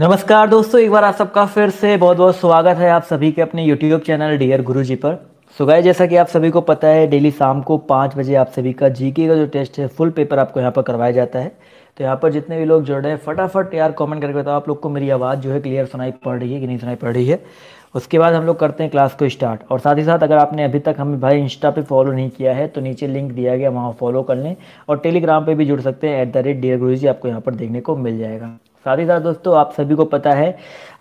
नमस्कार दोस्तों एक बार आप सबका फिर से बहुत बहुत स्वागत है आप सभी के अपने यूट्यूब चैनल डियर गुरु जी पर सो जैसा कि आप सभी को पता है डेली शाम को पाँच बजे आप सभी का जीके का जो टेस्ट है फुल पेपर आपको यहाँ पर करवाया जाता है तो यहाँ पर जितने भी लोग जुड़ रहे हैं फटाफट यार कमेंट करके बताओ आप लोग को मेरी आवाज़ जो है क्लियर सुनाई पड़ रही है कि नहीं सुनाई पड़ रही है उसके बाद हम लोग करते हैं क्लास को स्टार्ट और साथ ही साथ अगर आपने अभी तक हमें भाई इंस्टा पे फॉलो नहीं किया है तो नीचे लिंक दिया गया वहाँ फॉलो कर लें और टेलीग्राम पे भी जुड़ सकते हैं एट द रेट डियर गुरु जी आपको यहाँ पर देखने को मिल जाएगा साथ ही साथ दोस्तों आप सभी को पता है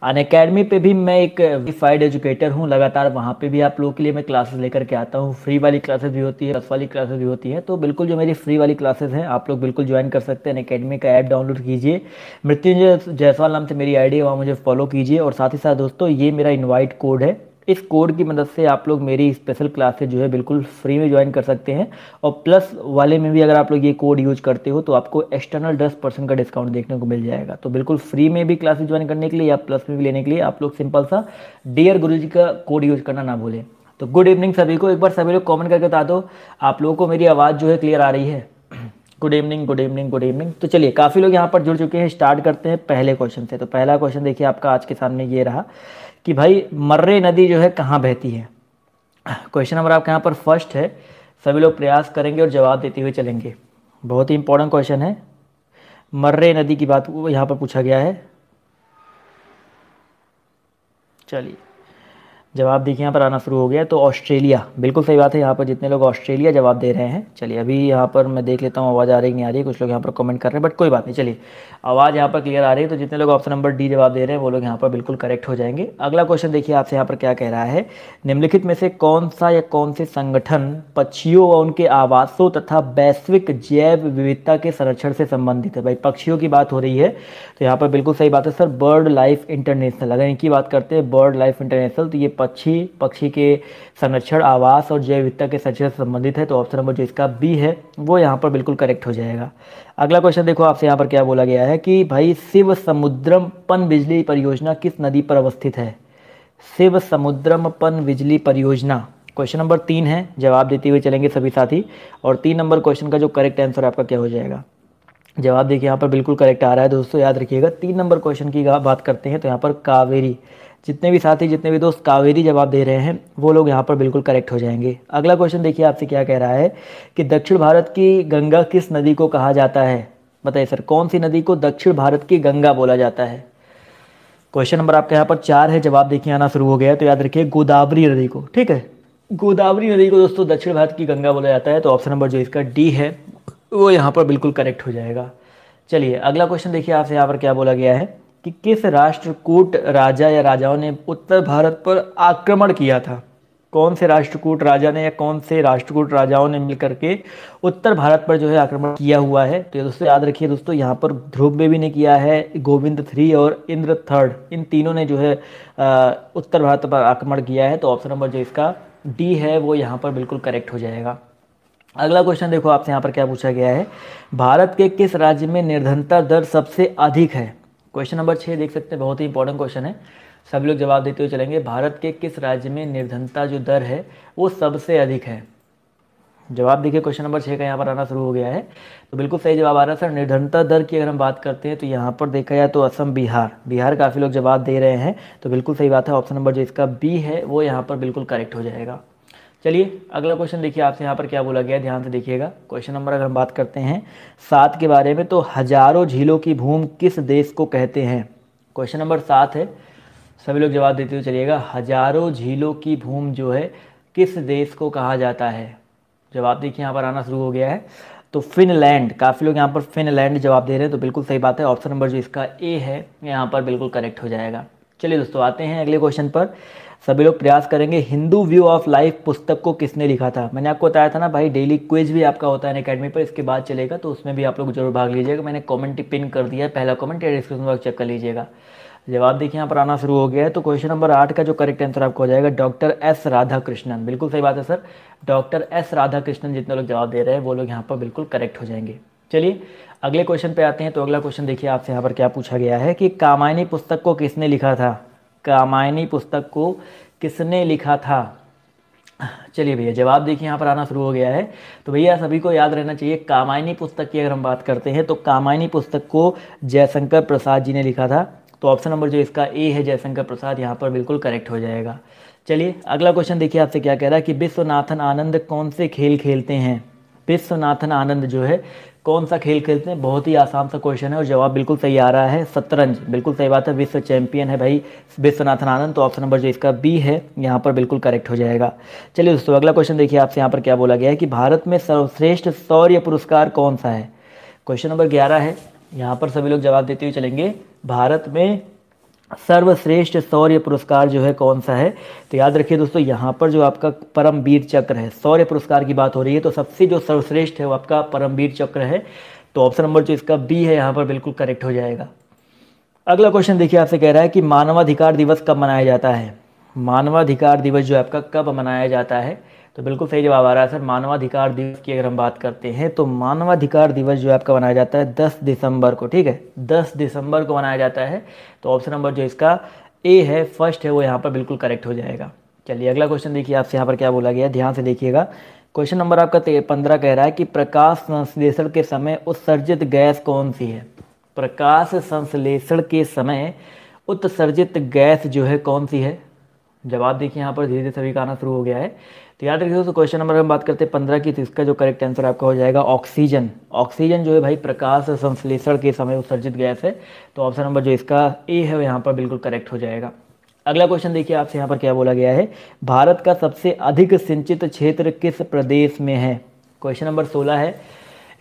अन अकेडमी पे भी मैं एक वेरीफाइड एजुकेटर हूँ लगातार वहाँ पे भी आप लोगों के लिए मैं क्लासेस लेकर के आता हूँ फ्री वाली क्लासेस भी होती है प्लस वाली क्लासेस भी होती है तो बिल्कुल जो मेरी फ्री वाली क्लासेस हैं आप लोग बिल्कुल ज्वाइन कर सकते हैं अन अकेडमी का ऐप डाउनलोड कीजिए मृत्युंजय जयसवाल नाम से मेरी आई है वहाँ मुझे फॉलो कीजिए और साथ ही साथ दोस्तों ये मेरा इन्वाइट कोड है इस कोड की मदद से आप लोग मेरी स्पेशल क्लासेस जो है बिल्कुल फ्री में ज्वाइन कर सकते हैं और प्लस वाले में भी अगर आप लोग ये कोड यूज करते हो तो आपको एक्सटर्नल दस परसेंट का डिस्काउंट देखने को मिल जाएगा तो बिल्कुल फ्री में भी क्लासेस ज्वाइन करने के लिए या प्लस में भी लेने के लिए आप लोग सिंपल सा डियर गुरु जी का कोड यूज करना ना भूलें तो गुड इवनिंग सभी को एक बार सभी लोग कॉमेंट करके बता दो आप लोगों को मेरी आवाज़ जो है क्लियर आ रही है good evening good evening good evening तो चलिए काफ़ी लोग यहाँ पर जुड़ चुके हैं स्टार्ट करते हैं पहले क्वेश्चन से तो पहला क्वेश्चन देखिए आपका आज के सामने ये रहा कि भाई मर्रे नदी जो है कहाँ बहती है क्वेश्चन नंबर आपके यहाँ पर फर्स्ट है सभी लोग प्रयास करेंगे और जवाब देते हुए चलेंगे बहुत ही इंपॉर्टेंट क्वेश्चन है मर्रे नदी की बात यहाँ पर पूछा गया है चलिए जवाब देखिए यहाँ पर आना शुरू हो गया तो ऑस्ट्रेलिया बिल्कुल सही बात है यहाँ पर जितने लोग ऑस्ट्रेलिया जवाब दे रहे हैं चलिए अभी यहाँ पर मैं देख लेता हूँ आवाज़ आ रही नहीं आ रही है कुछ लोग यहाँ पर कमेंट कर रहे हैं बट कोई बात नहीं चलिए आवाज़ यहाँ पर क्लियर आ रही है तो जितने लोग ऑप्शन नंबर डी जवाब दे रहे हैं वो लोग यहाँ पर बिल्कुल करेक्ट हो जाएंगे अगला क्वेश्चन देखिए आपसे यहाँ पर क्या कह रहा है निम्नलिखित में से कौन सा या कौन से संगठन पक्षियों व उनके आवासों तथा वैश्विक जैव विविधता के संरक्षण से संबंधित है भाई पक्षियों की बात हो रही है तो यहाँ पर बिल्कुल सही बात है सर बर्ड लाइफ इंटरनेशनल अगर इनकी बात करते हैं बर्ड लाइफ इंटरनेशनल तो ये पक्षी पक्षी के संरक्षण आवास और जैव विविधता के संरक्षण से संबंधित है तो ऑप्शन नंबर जो इसका बी है वो यहाँ पर बिल्कुल करेक्ट हो जाएगा अगला क्वेश्चन देखो आपसे यहाँ पर क्या बोला गया है कि भाई शिव समुद्रम पन बिजली परियोजना किस नदी पर अवस्थित है शिव समुद्रम पन बिजली परियोजना क्वेश्चन नंबर तीन है जवाब देते हुए चलेंगे सभी साथी और तीन नंबर क्वेश्चन का जो करेक्ट आंसर आपका क्या हो जाएगा जवाब देखिए यहाँ पर बिल्कुल करेक्ट आ रहा है दोस्तों याद रखिएगा तीन नंबर क्वेश्चन की बात करते हैं तो यहाँ पर कावेरी जितने भी साथी जितने भी दोस्त कावेरी जवाब दे रहे हैं वो लोग यहाँ पर बिल्कुल करेक्ट हो जाएंगे अगला क्वेश्चन देखिए आपसे क्या कह रहा है कि दक्षिण भारत की गंगा किस नदी को कहा जाता है बताइए सर कौन सी नदी को दक्षिण भारत की गंगा बोला जाता है क्वेश्चन नंबर आपके यहाँ पर चार है जवाब देखिए आना शुरू हो गया तो याद रखिए गोदावरी नदी को ठीक है गोदावरी नदी को दोस्तों दक्षिण भारत की गंगा बोला जाता है तो ऑप्शन नंबर जो इसका डी है वो यहाँ पर बिल्कुल करेक्ट हो जाएगा चलिए अगला क्वेश्चन देखिए आपसे यहाँ पर क्या बोला गया है कि किस राष्ट्रकूट राजा या राजाओं ने उत्तर भारत पर आक्रमण किया था कौन से राष्ट्रकूट राजा ने या कौन से राष्ट्रकूट राजाओं ने मिलकर के उत्तर भारत पर जो है आक्रमण किया हुआ है तो दोस्तों याद रखिए दोस्तों यहाँ पर ध्रुव बेबी ने किया है गोविंद थ्री और इंद्र थर्ड इन तीनों ने जो है उत्तर भारत पर आक्रमण किया है तो ऑप्शन नंबर जो इसका डी है वो यहाँ पर बिल्कुल करेक्ट हो जाएगा अगला क्वेश्चन देखो आपसे यहाँ पर क्या पूछा गया है भारत के किस राज्य में निर्धनता दर सबसे अधिक है क्वेश्चन नंबर छः देख सकते हैं बहुत ही इंपॉर्टेंट क्वेश्चन है सब लोग जवाब देते हुए चलेंगे भारत के किस राज्य में निर्धनता जो दर है वो सबसे अधिक है जवाब देखिए क्वेश्चन नंबर छः का यहाँ पर आना शुरू हो गया है तो बिल्कुल सही जवाब आ रहा है सर निर्धनता दर की अगर हम बात करते हैं तो यहाँ पर देखा जाए तो असम बिहार बिहार काफ़ी लोग जवाब दे रहे हैं तो बिल्कुल सही बात है ऑप्शन नंबर जो इसका बी है वो यहाँ पर बिल्कुल करेक्ट हो जाएगा चलिए अगला क्वेश्चन देखिए आपसे यहाँ पर क्या बोला गया ध्यान से देखिएगा क्वेश्चन नंबर अगर हम बात करते हैं सात के बारे में तो हजारों झीलों की भूमि किस देश को कहते हैं क्वेश्चन नंबर सात है सभी लोग जवाब देते हुए चलिएगा हजारों झीलों की भूमि जो है किस देश को कहा जाता है जवाब देखिए यहाँ पर आना शुरू हो गया है तो फिनलैंड काफ़ी लोग यहाँ पर फिनलैंड जवाब दे रहे हैं तो बिल्कुल सही बात है ऑप्शन नंबर जो इसका ए है यहाँ पर बिल्कुल करेक्ट हो जाएगा चलिए दोस्तों आते हैं अगले क्वेश्चन पर सभी लोग प्रयास करेंगे हिंदू व्यू ऑफ लाइफ पुस्तक को किसने लिखा था मैंने आपको बताया था ना भाई डेली क्विज भी आपका होता है अकेडमी पर इसके बाद चलेगा तो उसमें भी आप लोग जरूर भाग लीजिएगा मैंने कमेंट पिन कर दिया है पहला कमेंट या डिस्क्रिप्शन बॉक्स चेक कर लीजिएगा जवाब देखिए यहाँ पर आना शुरू हो गया है तो क्वेश्चन नंबर आठ का जो करेक्ट आंसर आपको हो जाएगा डॉक्टर एस राधा कृष्णन बिल्कुल सही बात है sir doctor S Radhakrishnan जितने लोग जवाब दे रहे हैं वो लोग यहाँ पर बिल्कुल करेक्ट हो जाएंगे चलिए अगले क्वेश्चन पे आते हैं तो अगला क्वेश्चन देखिए आपसे यहाँ पर क्या पूछा गया है कि कामायनी पुस्तक को किसने लिखा था कामायनी पुस्तक को किसने लिखा था चलिए भैया जवाब देखिए यहाँ पर आना शुरू हो गया है तो भैया सभी को याद रहना चाहिए कामायनी पुस्तक की अगर हम बात करते हैं तो कामायनी पुस्तक को जयशंकर प्रसाद जी ने लिखा था तो ऑप्शन नंबर जो इसका ए है जयशंकर प्रसाद यहाँ पर बिल्कुल करेक्ट हो जाएगा चलिए अगला क्वेश्चन देखिए आपसे क्या कह रहा है कि विश्वनाथन आनंद कौन से खेल खेलते हैं विश्वनाथन आनंद जो है कौन सा खेल खेलते हैं बहुत ही आसान सा क्वेश्चन है और जवाब बिल्कुल सही आ रहा है शतरंज बिल्कुल सही बात है विश्व चैंपियन है भाई विश्वनाथन आनंद तो ऑप्शन नंबर जो इसका बी है यहाँ पर बिल्कुल करेक्ट हो जाएगा चलिए दोस्तों अगला क्वेश्चन देखिए आपसे यहाँ पर क्या बोला गया है कि भारत में सर्वश्रेष्ठ शौर्य पुरस्कार कौन सा है क्वेश्चन नंबर ग्यारह है यहाँ पर सभी लोग जवाब देते हुए चलेंगे भारत में सर्वश्रेष्ठ सौर्य पुरस्कार जो है कौन सा है तो याद रखिए दोस्तों यहाँ पर जो आपका परमवीर चक्र है सौर्य पुरस्कार की बात हो रही है तो सबसे जो सर्वश्रेष्ठ है वो आपका परमवीर चक्र है तो ऑप्शन नंबर जो इसका बी है यहाँ पर बिल्कुल करेक्ट हो जाएगा अगला क्वेश्चन देखिए आपसे कह रहा है कि मानवाधिकार दिवस कब मनाया जाता है मानवाधिकार दिवस जो आपका कब मनाया जाता है तो बिल्कुल सही जवाब आ रहा है सर मानवाधिकार दिवस की अगर हम बात करते हैं तो मानवाधिकार दिवस जो है आपका मनाया जाता है 10 दिसंबर को ठीक है 10 दिसंबर को मनाया जाता है तो ऑप्शन नंबर जो इसका ए है फर्स्ट है वो यहाँ पर बिल्कुल करेक्ट हो जाएगा चलिए अगला क्वेश्चन देखिए आपसे यहाँ पर क्या बोला गया ध्यान से देखिएगा क्वेश्चन नंबर आपका पंद्रह कह रहा है कि प्रकाश संश्लेषण के समय उत्सर्जित गैस कौन सी है प्रकाश संश्लेषण के समय उत्सर्जित गैस जो है कौन सी है जवाब देखिए यहाँ पर धीरे धीरे सभी का आना शुरू हो गया है तो याद रखिए दोस्तों क्वेश्चन नंबर हम बात करते हैं पंद्रह की तो इसका जो करेक्ट आंसर आपका हो जाएगा ऑक्सीजन ऑक्सीजन जो है भाई प्रकाश संश्लेषण के समय उत्सर्जित गैस है तो ऑप्शन नंबर जो इसका ए है वो यहाँ पर बिल्कुल करेक्ट हो जाएगा अगला क्वेश्चन देखिए आपसे यहाँ पर क्या बोला गया है भारत का सबसे अधिक सिंचित क्षेत्र किस प्रदेश में है क्वेश्चन नंबर सोलह है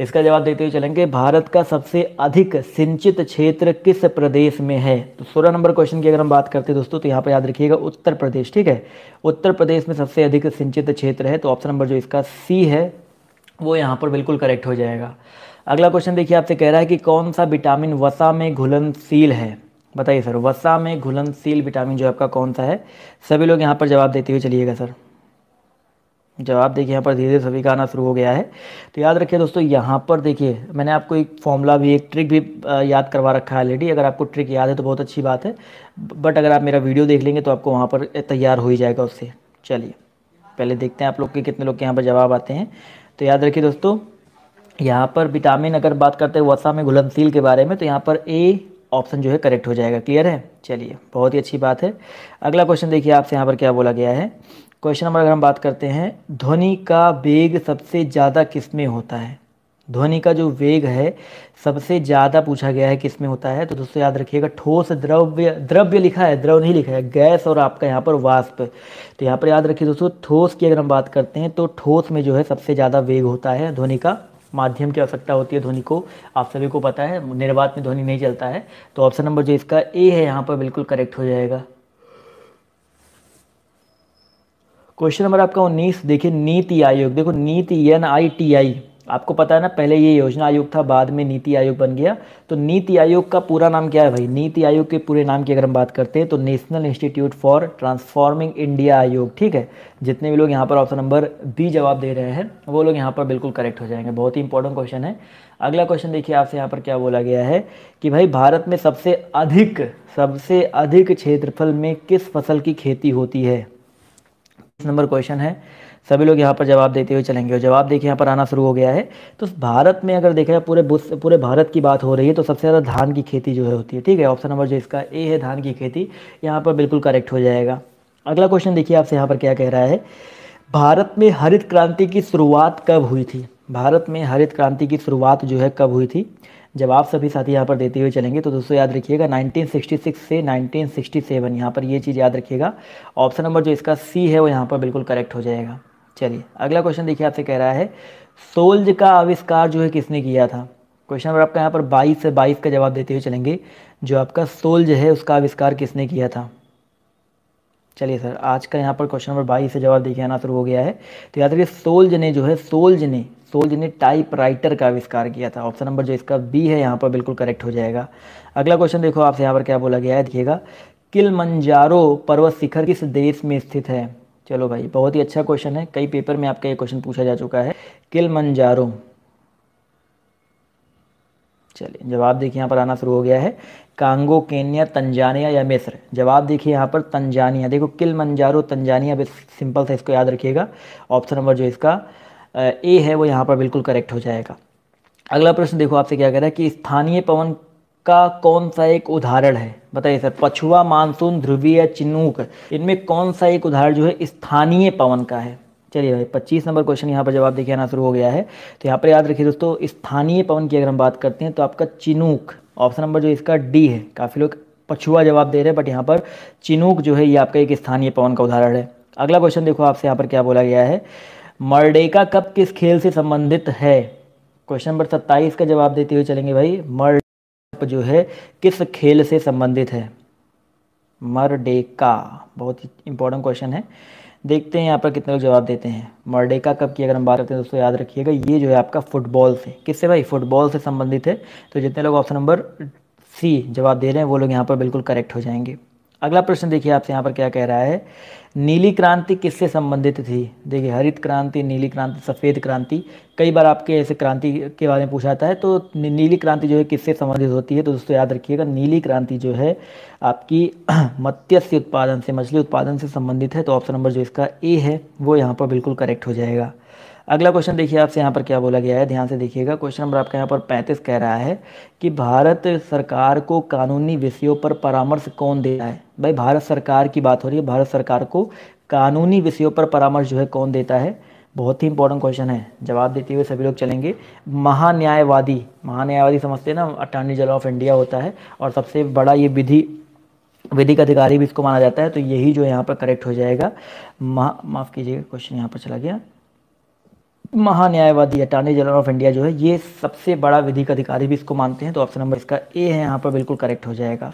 इसका जवाब देते हुए चलेंगे भारत का सबसे अधिक सिंचित क्षेत्र किस प्रदेश में है तो सोलह नंबर क्वेश्चन की अगर हम बात करते हैं दोस्तों तो यहाँ पर याद रखिएगा उत्तर प्रदेश ठीक है उत्तर प्रदेश में सबसे अधिक सिंचित क्षेत्र है तो ऑप्शन नंबर जो इसका सी है वो यहाँ पर बिल्कुल करेक्ट हो जाएगा अगला क्वेश्चन देखिए आपसे कह रहा है कि कौन सा विटामिन वसा में घुलनशील है बताइए सर वसा में घुलनशील विटामिन जो आपका कौन सा है सभी लोग यहाँ पर जवाब देते हुए चलिएगा सर जवाब देखिए यहाँ पर धीरे धीरे सभी का आना शुरू हो गया है तो याद रखिए दोस्तों यहाँ पर देखिए मैंने आपको एक फॉर्मूला भी एक ट्रिक भी याद करवा रखा है ऑलरेडी अगर आपको ट्रिक याद है तो बहुत अच्छी बात है बट अगर आप मेरा वीडियो देख लेंगे तो आपको वहाँ पर तैयार हो ही जाएगा उससे चलिए पहले देखते हैं आप लोग के कितने लोग के यहाँ पर जवाब आते हैं तो याद रखिए दोस्तों यहाँ पर विटामिन अगर बात करते हैं वसा में घुलनशील के बारे में तो यहाँ पर ए ऑप्शन जो है करेक्ट हो जाएगा क्लियर है चलिए बहुत ही अच्छी बात है अगला क्वेश्चन देखिए आपसे यहाँ पर क्या बोला गया है क्वेश्चन नंबर अगर हम बात करते हैं ध्वनि का वेग सबसे ज़्यादा किस में होता है ध्वनि का जो वेग है सबसे ज़्यादा पूछा गया है किस में होता है तो दोस्तों याद रखिएगा ठोस द्रव्य द्रव्य लिखा है द्रव नहीं लिखा है गैस और आपका यहाँ पर वाष्प तो यहाँ पर याद रखिए दोस्तों ठोस की अगर हम बात करते हैं तो ठोस में जो है सबसे ज़्यादा वेग होता है ध्वनि का माध्यम की आवश्यकता होती है ध्वनि को आप सभी को पता है निर्वात में ध्वनि नहीं चलता है तो ऑप्शन नंबर जो इसका ए है यहाँ पर बिल्कुल करेक्ट हो जाएगा क्वेश्चन नंबर आपका उन्नीस देखिए नीति आयोग देखो नीति एन आई टी आई आपको पता है ना पहले ये योजना आयोग था बाद में नीति आयोग बन गया तो नीति आयोग का पूरा नाम क्या है भाई नीति आयोग के पूरे नाम की अगर हम बात करते हैं तो national institute for transforming India आयोग ठीक है जितने भी लोग यहाँ पर ऑप्शन नंबर बी जवाब दे रहे हैं वो लोग यहाँ पर बिल्कुल करेक्ट हो जाएंगे बहुत ही इंपॉर्टेंट क्वेश्चन है अगला क्वेश्चन देखिए आपसे यहाँ पर क्या बोला गया है कि भाई भारत में सबसे अधिक सबसे अधिक क्षेत्रफल में किस फसल की खेती होती है नंबर क्वेश्चन है सभी लोग यहाँ पर जवाब देते हुए चलेंगे और जवाब देखिए यहाँ पर आना शुरू हो गया है तो भारत में अगर देखा पूरे पूरे भारत की बात हो रही है तो सबसे ज़्यादा धान की खेती जो है होती है ठीक है ऑप्शन नंबर जो इसका ए है धान की खेती यहाँ पर बिल्कुल करेक्ट हो जाएगा अगला क्वेश्चन देखिए आपसे यहाँ पर क्या कह रहा है भारत में हरित क्रांति की शुरुआत कब हुई थी भारत में हरित क्रांति की शुरुआत जो है कब हुई थी जब आप सभी साथी यहाँ पर देते हुए चलेंगे तो दोस्तों याद रखिएगा 1966 से 1967 यहाँ पर ये चीज़ याद रखिएगा ऑप्शन नंबर जो इसका सी है वो यहाँ पर बिल्कुल करेक्ट हो जाएगा चलिए अगला क्वेश्चन देखिए आपसे कह रहा है सोल्ज का आविष्कार जो है किसने किया था क्वेश्चन नंबर आपका यहाँ पर बाईस से बाईस का जवाब देते हुए चलेंगे जो आपका सोल्ज है उसका आविष्कार किसने किया था चलिए सर आज का यहाँ पर क्वेश्चन नंबर बाईस से जवाब देखिए आना शुरू हो गया है तो याद रखिए सोल्ज ने जो है सोल्ज ने सोल्ज ने टाइप राइटर का आविष्कार किया था ऑप्शन नंबर जो इसका बी है यहाँ पर बिल्कुल करेक्ट हो जाएगा अगला क्वेश्चन देखो आपसे यहाँ पर क्या बोला गया है देखिएगा मंजारो पर्वत शिखर किस देश में स्थित है चलो भाई बहुत ही अच्छा क्वेश्चन है कई पेपर में आपका ये क्वेश्चन पूछा जा चुका है मंजारो चलिए जवाब देखिए यहाँ पर आना शुरू हो गया है कांगो केन्या तंजानिया या मिस्र जवाब देखिए यहाँ पर तंजानिया देखो किल मंजारो तंजानिया सिंपल था इसको याद रखिएगा ऑप्शन नंबर जो इसका ए है वो यहाँ पर बिल्कुल करेक्ट हो जाएगा अगला प्रश्न देखो आपसे क्या कह रहा है कि स्थानीय पवन का कौन सा एक उदाहरण है बताइए सर पछुआ मानसून ध्रुवीय चिन्नूक इनमें कौन सा एक उदाहरण जो है स्थानीय पवन का है चलिए भाई पच्चीस नंबर क्वेश्चन यहाँ पर जवाब देखिए आना शुरू हो गया है तो यहाँ पर याद रखिए दोस्तों स्थानीय पवन की अगर हम बात करते हैं तो आपका चिनूक ऑप्शन नंबर जो इसका डी है काफ़ी लोग पछुआ जवाब दे रहे हैं बट यहाँ पर चिनूक जो है ये आपका एक स्थानीय पवन का उदाहरण है अगला क्वेश्चन देखो आपसे यहाँ पर क्या बोला गया है मर्डेका कप किस खेल से संबंधित है क्वेश्चन नंबर सत्ताईस का जवाब देते हुए चलेंगे भाई मर्डेका कप जो है किस खेल से संबंधित है मर्डेका बहुत ही इंपॉर्टेंट क्वेश्चन है देखते हैं यहाँ पर कितने लोग जवाब देते हैं मर्डेका कप की अगर हम बात करते हैं दोस्तों याद रखिएगा ये जो है आपका फुटबॉल से किससे भाई फुटबॉल से संबंधित है तो जितने लोग ऑप्शन नंबर सी जवाब दे रहे हैं वो लोग यहाँ पर बिल्कुल करेक्ट हो जाएंगे अगला प्रश्न देखिए आपसे यहाँ पर क्या कह रहा है नीली क्रांति किससे संबंधित थी देखिए हरित क्रांति नीली क्रांति सफ़ेद क्रांति कई बार आपके ऐसे क्रांति के बारे में पूछा जाता है तो नीली क्रांति जो है किससे संबंधित होती है तो दोस्तों याद रखिएगा नीली क्रांति जो है आपकी मत्स्य उत्पादन से मछली उत्पादन से संबंधित है तो ऑप्शन नंबर जो इसका ए है वो यहाँ पर बिल्कुल करेक्ट हो जाएगा अगला क्वेश्चन देखिए आपसे यहाँ पर क्या बोला गया है ध्यान से देखिएगा क्वेश्चन नंबर आपका यहाँ पर पैंतीस कह रहा है कि भारत सरकार को कानूनी विषयों पर परामर्श कौन दे रहा है भाई भारत सरकार की बात हो रही है भारत सरकार को कानूनी विषयों पर परामर्श जो है कौन देता है बहुत ही इंपॉर्टेंट क्वेश्चन है जवाब देते हुए सभी लोग चलेंगे महान्यायवादी महान्यायवादी समझते हैं ना अटॉर्नी जनरल ऑफ इंडिया होता है और सबसे बड़ा ये विधि वैदिक अधिकारी भी इसको माना जाता है तो यही जो यहाँ पर करेक्ट हो जाएगा माफ़ कीजिएगा क्वेश्चन यहाँ पर चला गया महान्यायवादी अटॉर्नी जनरल ऑफ इंडिया जो है ये सबसे बड़ा विधिक अधिकारी भी इसको मानते हैं तो ऑप्शन नंबर इसका ए है यहाँ पर बिल्कुल करेक्ट हो जाएगा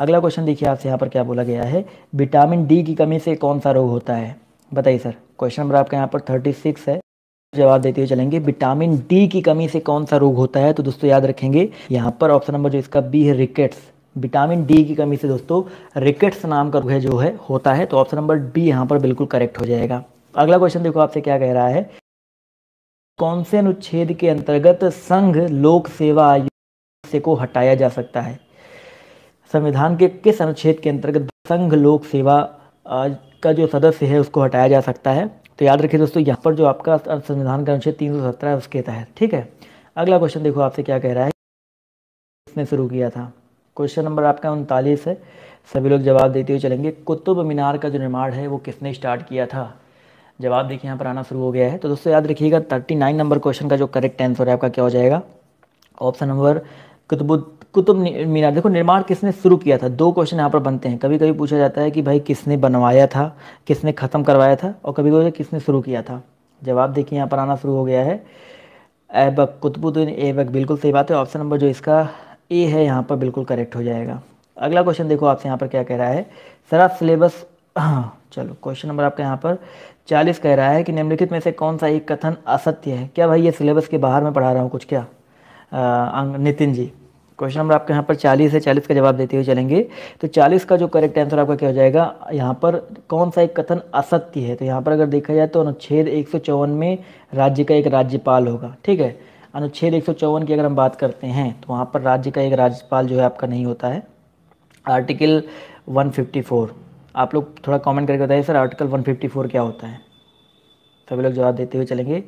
अगला क्वेश्चन देखिए आपसे यहाँ पर क्या बोला गया है विटामिन डी की कमी से कौन सा रोग होता है बताइए सर क्वेश्चन नंबर आपका यहाँ पर थर्टी सिक्स है जवाब देते हुए चलेंगे विटामिन डी की कमी से कौन सा रोग होता है तो दोस्तों याद रखेंगे यहाँ पर ऑप्शन नंबर जो इसका बी है रिकेट्स विटामिन डी की कमी से दोस्तों रिकेट्स नाम का रोग है जो है होता है तो ऑप्शन नंबर डी यहाँ पर बिल्कुल करेक्ट हो जाएगा अगला क्वेश्चन देखो आपसे क्या कह रहा है कौन से अनुच्छेद के अंतर्गत संघ लोक सेवा आयोग से को हटाया जा सकता है संविधान के किस अनुच्छेद के अंतर्गत संघ लोक सेवा का जो सदस्य है उसको हटाया जा सकता है तो याद रखिए दोस्तों यहाँ पर जो आपका संविधान का अनुच्छेद तीन सौ सत्रह है उसके तहत ठीक है अगला क्वेश्चन देखो आपसे क्या कह रहा है किसने शुरू किया था क्वेश्चन नंबर आपका उनतालीस है सभी लोग जवाब देते हुए चलेंगे कुतुब मीनार का जो निर्माण है वो किसने स्टार्ट किया था जवाब देखिए यहाँ पर आना शुरू हो गया है तो दोस्तों याद रखिएगा थर्टी नाइन नंबर क्वेश्चन का जो करेक्ट आंसर है आपका क्या हो जाएगा ऑप्शन नंबर कुतुब कुतुब मीनार देखो निर्माण किसने शुरू किया था दो क्वेश्चन यहाँ पर बनते हैं कभी कभी पूछा जाता है कि भाई किसने बनवाया था किसने ख़त्म करवाया था और कभी कभी किसने शुरू किया था जवाब देखिए यहाँ पर आना शुरू हो गया है ऐबक कुतुबुद्दीन ऐबक बिल्कुल सही बात है ऑप्शन नंबर जो इसका ए है यहाँ पर बिल्कुल करेक्ट हो जाएगा अगला क्वेश्चन देखो आपसे यहाँ पर क्या कह रहा है सर आप सिलेबस चलो क्वेश्चन नंबर आपका यहाँ पर चालीस कह रहा है कि निम्नलिखित में से कौन सा एक कथन असत्य है क्या भाई ये सिलेबस के बाहर में पढ़ा रहा हूँ कुछ क्या नितिन जी क्वेश्चन नंबर आपके यहाँ पर चालीस है चालीस का जवाब देते हुए चलेंगे तो चालीस का जो करेक्ट आंसर आपका क्या हो जाएगा यहाँ पर कौन सा एक कथन असत्य है तो यहाँ पर अगर देखा जाए तो अनुच्छेद एक में राज्य का एक राज्यपाल होगा ठीक है अनुच्छेद एक की अगर हम बात करते हैं तो वहाँ पर राज्य का एक राज्यपाल जो है आपका नहीं होता है आर्टिकल आप लोग थोड़ा कमेंट करके बताइए सर आर्टिकल 154 क्या होता है सभी लोग जवाब देते हुए चलेंगे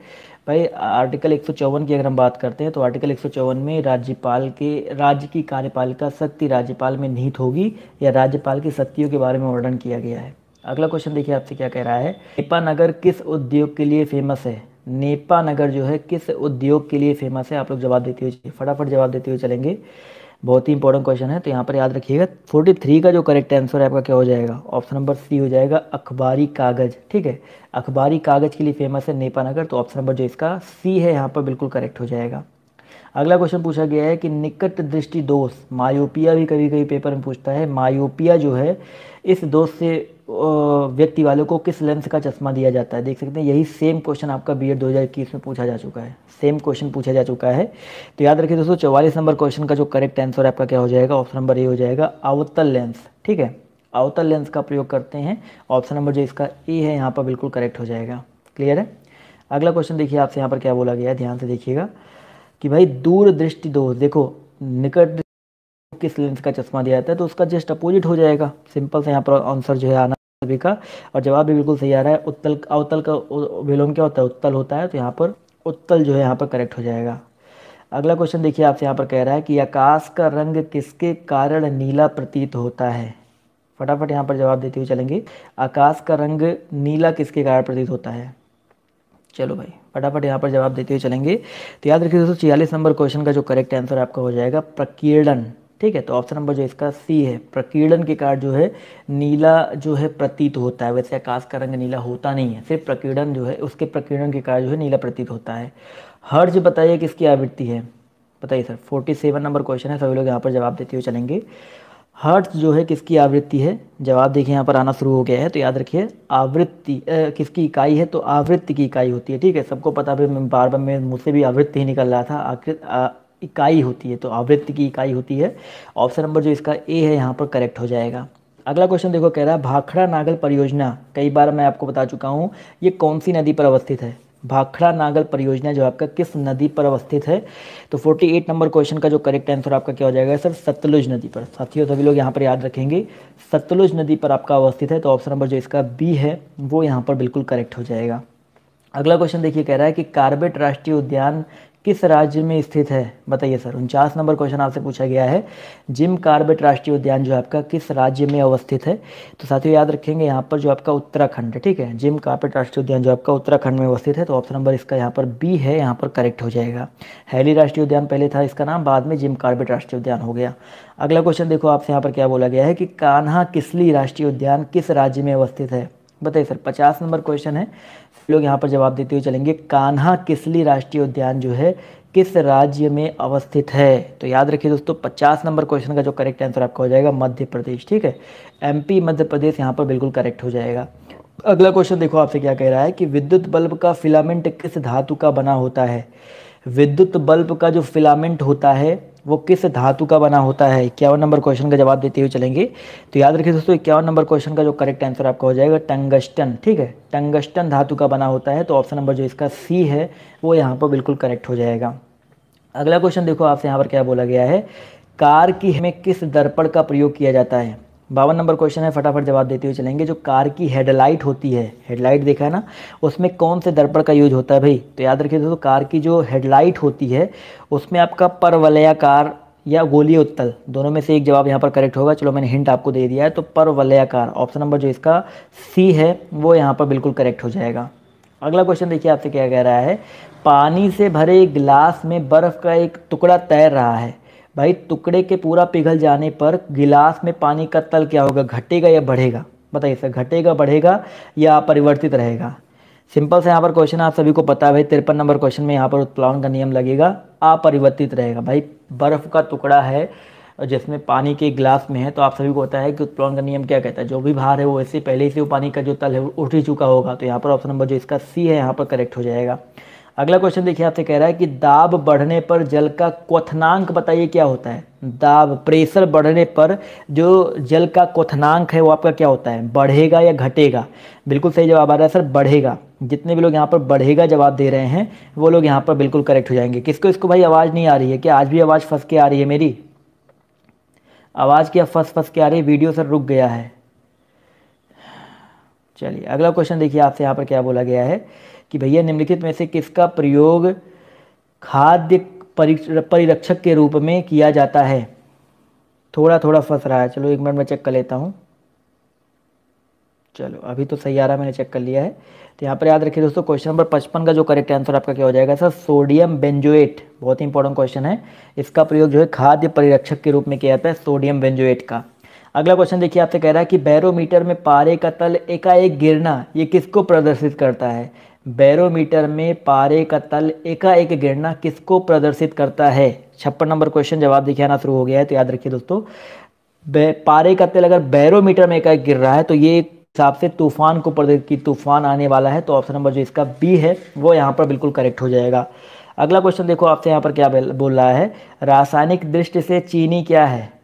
भाई आर्टिकल एक की अगर हम बात करते हैं तो आर्टिकल एक में राज्यपाल के राज्य की कार्यपालिका शक्ति राज्यपाल में निहित होगी या राज्यपाल की शक्तियों के बारे में वर्णन किया गया है अगला क्वेश्चन देखिए आपसे क्या कह रहा है नेपा नगर किस उद्योग के लिए फेमस है नेपा नगर जो है किस उद्योग के लिए फेमस है आप लोग जवाब देते हुए फटाफट जवाब देते हुए चलेंगे बहुत ही इंपॉर्टेंट क्वेश्चन है तो यहाँ पर याद रखिएगा 43 का जो करेक्ट आंसर है आपका क्या हो जाएगा ऑप्शन नंबर सी हो जाएगा अखबारी कागज़ ठीक है अखबारी कागज़ के लिए फेमस है नेपानगर तो ऑप्शन नंबर जो इसका सी है यहाँ पर बिल्कुल करेक्ट हो जाएगा अगला क्वेश्चन पूछा गया है कि निकट दृष्टि दोष मायोपिया भी कभी कभी पेपर में पूछता है मायोपिया जो है इस दोष से व्यक्ति वालों को किस लेंस का चश्मा दिया जाता है देख सकते हैं यही सेम क्वेश्चन आपका बी एड दो में पूछा जा चुका है सेम क्वेश्चन पूछा जा चुका है तो याद रखिए दोस्तों चौवालीस नंबर क्वेश्चन का जो करेक्ट आंसर आपका क्या हो जाएगा ऑप्शन नंबर ए हो जाएगा अवतल लेंस ठीक है अवतल लेंस का प्रयोग करते हैं ऑप्शन नंबर जो इसका ए है यहाँ पर बिल्कुल करेक्ट हो जाएगा क्लियर है अगला क्वेश्चन देखिए आपसे यहाँ पर क्या बोला गया है ध्यान से देखिएगा कि भाई दूर दृष्टि दोष देखो निकट किस लेंस का चश्मा दिया जाता है तो उसका जस्ट अपोजिट हो जाएगा सिंपल से यहाँ पर आंसर जो है आना सभी का और जवाब भी बिल्कुल सही आ रहा है उत्तल अवतल का विलोम क्या होता है उत्तल होता है तो यहाँ पर उत्तल जो है यहाँ पर करेक्ट हो जाएगा अगला क्वेश्चन देखिए आपसे यहाँ पर कह रहा है कि आकाश का रंग किसके कारण नीला प्रतीत होता है फटाफट यहाँ पर जवाब देते हुए चलेंगे आकाश का रंग नीला किसके कारण प्रतीत होता है चलो भाई फटाफट यहाँ पर जवाब देते हुए चलेंगे तो याद रखिए दोस्तों छियालीस नंबर क्वेश्चन का जो करेक्ट आंसर आपका हो जाएगा प्रकीर्णन ठीक है तो ऑप्शन नंबर जो इसका सी है प्रकीर्णन के कारण जो है नीला जो है प्रतीत होता है वैसे आकाश का रंग नीला होता नहीं है सिर्फ प्रकीर्णन जो है उसके प्रकीर्णन के कारण जो है नीला प्रतीत होता है हर्ज बताइए किसकी आवृत्ति है बताइए sir forty seven number question है सभी लोग यहाँ पर जवाब देते हुए चलेंगे हर्ज जो है किसकी आवृत्ति है जवाब देखिए यहाँ पर आना शुरू हो गया है तो याद रखिए आवृत्ति किसकी इकाई है तो आवृत्ति की इकाई होती है ठीक है सबको पता भी बार बार में मुझसे भी आवृत्ति ही निकल रहा था इकाई होती है तो आवृत्ति की इकाई होती है ऑप्शन नंबर जो इसका ए है यहाँ पर करेक्ट हो जाएगा अगला क्वेश्चन देखो कह रहा है भाखड़ा नागल परियोजना कई बार मैं आपको बता चुका हूँ ये कौन सी नदी पर अवस्थित है भाखड़ा नागल परियोजना जो आपका किस नदी पर अवस्थित है तो 48 नंबर क्वेश्चन का जो करेक्ट आंसर आपका क्या हो जाएगा सर सतलुज नदी पर साथियों सभी लोग यहाँ पर याद रखेंगे सतलुज नदी पर आपका अवस्थित है तो ऑप्शन नंबर जो इसका बी है वो यहाँ पर बिल्कुल करेक्ट हो जाएगा अगला क्वेश्चन देखिए कह रहा है कि कार्बेट राष्ट्रीय उद्यान किस राज्य में स्थित है बताइए सर उनचास नंबर क्वेश्चन आपसे पूछा गया है जिम कार्बेट राष्ट्रीय उद्यान जो आपका किस राज्य में अवस्थित है तो साथियों याद रखेंगे यहाँ पर जो आपका उत्तराखंड है ठीक है जिम कार्बेट राष्ट्रीय उद्यान जो आपका उत्तराखंड में अवस्थित है तो ऑप्शन नंबर इसका यहाँ पर बी है यहाँ पर करेक्ट हो जाएगा हैली राष्ट्रीय उद्यान पहले था इसका नाम बाद में जिम कार्बेट राष्ट्रीय उद्यान हो गया अगला क्वेश्चन देखो आपसे यहाँ पर क्या बोला गया है कि कान्हा किसली राष्ट्रीय उद्यान किस राज्य में अवस्थित है बताइए सर पचास नंबर क्वेश्चन है लोग यहाँ पर जवाब देते हुए चलेंगे कान्हा किसली राष्ट्रीय उद्यान जो है किस राज्य में अवस्थित है तो याद रखिए दोस्तों 50 नंबर क्वेश्चन का जो करेक्ट आंसर आपका हो जाएगा मध्य प्रदेश ठीक है एमपी मध्य प्रदेश यहाँ पर बिल्कुल करेक्ट हो जाएगा अगला क्वेश्चन देखो आपसे क्या कह रहा है कि विद्युत बल्ब का फिलामेंट किस धातु का बना होता है विद्युत बल्ब का जो फिलामेंट होता है वो किस धातु का बना होता है इक्यावन नंबर क्वेश्चन का जवाब देते हुए चलेंगे तो याद रखिए दोस्तों इक्यावन नंबर क्वेश्चन का जो करेक्ट आंसर आपका हो जाएगा टंगस्टन ठीक है टंगस्टन धातु का बना होता है तो ऑप्शन नंबर जो इसका सी है वो यहाँ पर बिल्कुल करेक्ट हो जाएगा अगला क्वेश्चन देखो आपसे यहाँ पर क्या बोला गया है कार की हमें किस दर्पण का प्रयोग किया जाता है बावन नंबर क्वेश्चन है फटाफट जवाब देते हुए चलेंगे जो कार की हेडलाइट होती है हेडलाइट देखा है ना उसमें कौन से दर्पण का यूज होता है भाई तो याद रखिए दोस्तों कार की जो हेडलाइट होती है उसमें आपका परवलयाकार या गोली उत्तल दोनों में से एक जवाब यहाँ पर करेक्ट होगा चलो मैंने हिंट आपको दे दिया है तो परवलयाकार ऑप्शन नंबर जो इसका सी है वो यहाँ पर बिल्कुल करेक्ट हो जाएगा अगला क्वेश्चन देखिए आपसे क्या कह रहा है पानी से भरे गिलास में बर्फ़ का एक टुकड़ा तैर रहा है भाई टुकड़े के पूरा पिघल जाने पर गिलास में पानी का तल क्या होगा घटेगा या बढ़ेगा बताइए सर घटेगा बढ़ेगा या परिवर्तित रहेगा सिंपल से यहाँ पर क्वेश्चन आप सभी को पता है भाई तिरपन नंबर क्वेश्चन में यहाँ पर उत्प्लावन का नियम लगेगा अपरिवर्तित रहेगा भाई बर्फ़ का टुकड़ा है जिसमें पानी के गिलास में है तो आप सभी को पता है कि उत्प्लावन का नियम क्या कहता है जो भी भार है वो ऐसे पहले से वो पानी का जो तल है वो उठ ही चुका होगा तो यहाँ पर ऑप्शन नंबर जो इसका सी है यहाँ पर करेक्ट हो जाएगा अगला क्वेश्चन देखिए आपसे कह रहा है कि दाब बढ़ने पर जल का क्वथनांक बताइए क्या होता है दाब प्रेशर बढ़ने पर जो जल का क्वथनांक है वो आपका क्या होता है बढ़ेगा या घटेगा बिल्कुल सही जवाब आ रहा है सर बढ़ेगा जितने भी लोग यहाँ पर बढ़ेगा जवाब दे रहे हैं वो लोग यहाँ पर बिल्कुल करेक्ट हो जाएंगे किसको इसको भाई आवाज़ नहीं आ रही है क्या आज भी आवाज़ फंस के आ रही है मेरी आवाज़ क्या फंस फंस के आ रही है वीडियो सर रुक गया है चलिए अगला क्वेश्चन देखिए आपसे यहाँ पर क्या बोला गया है कि भैया निम्नलिखित में से किसका प्रयोग खाद्य परिरक्षक के रूप में किया जाता है थोड़ा थोड़ा फंस रहा है चलो एक मिनट में चेक कर लेता हूँ चलो अभी तो सही आ रहा मैंने चेक कर लिया है तो यहाँ पर याद रखिए दोस्तों क्वेश्चन नंबर पचपन का जो करेक्ट आंसर आपका क्या हो जाएगा सर सोडियम बेंजोएट बहुत ही इंपॉर्टेंट क्वेश्चन है इसका प्रयोग जो है खाद्य परिरक्षक के रूप में किया जाता है सोडियम बेंजोएट का अगला क्वेश्चन देखिए आपसे कह रहा है कि बैरोमीटर में पारे का तल एकाएक गिरना ये किसको प्रदर्शित करता है बैरोमीटर में पारे का तल एकाएक गिरना किसको प्रदर्शित करता है छप्पन नंबर क्वेश्चन जवाब देखिए आना शुरू हो गया है तो याद रखिए दोस्तों पारे का तल अगर बैरोमीटर में एकाएक गिर रहा है तो ये हिसाब से तूफान को प्रदर्शित की तूफान आने वाला है तो ऑप्शन नंबर जो इसका बी है वो यहाँ पर बिल्कुल करेक्ट हो जाएगा अगला क्वेश्चन देखो आपसे यहाँ पर क्या बोल रहा है रासायनिक दृष्टि से चीनी क्या है